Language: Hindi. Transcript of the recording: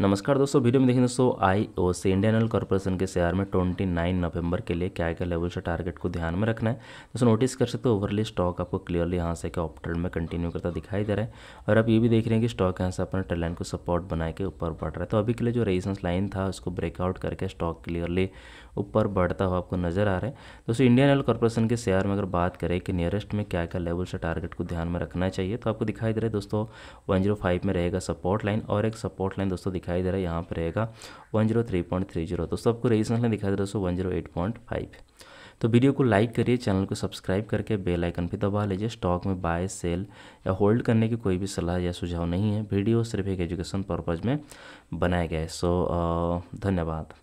नमस्कार दोस्तों वीडियो में देखें दोस्तों I O C Indian Oil Corporation के शेयर में 29 नवंबर के लिए क्या क्या लेवल से टारगेट को ध्यान में रखना है दोस्तों नोटिस कर सकते हो ओवरली स्टॉक आपको क्लियरली यहाँ से क्या ऑप में कंटिन्यू करता दिखाई दे रहा है और आप ये भी देख रहे हैं कि स्टॉक यहाँ से अपना ट्रेलाइन को सपोर्ट बना के ऊपर बढ़ रहा है तो अभी के लिए जो रेजिस्टेंस लाइन था उसको ब्रेकआउट करके स्टॉक क्लियरली ऊपर बढ़ता हुआ आपको नजर आ रहा है दोस्तों इंडियन ऑयल कॉर्पोरेशन के शेयर में अगर बात करें कि नियरेस्ट में क्या क्या लेवल से टारगेट को ध्यान में रखना चाहिए तो आपको दिखाई दे रहा है दोस्तों वन में रहेगा सपोर्ट लाइन और एक सपोर्ट लाइन दोस्तों दिखाई दे रहा है यहाँ पर रहेगा one zero three point three zero तो सबको रेजिस्टेंस लाइन दिखाई दे रहा है दोस्तों one zero eight point five तो वीडियो को लाइक करिए चैनल को सब्सक्राइब करके बेल आइकन भी दबा लीजिए स्टॉक में बाय सेल या होल्ड करने की कोई भी सलाह या सुझाव नहीं है वीडियो सिर्फ एक एजुकेशन पर्पज़ में बनाया गया है सो धन्यवाद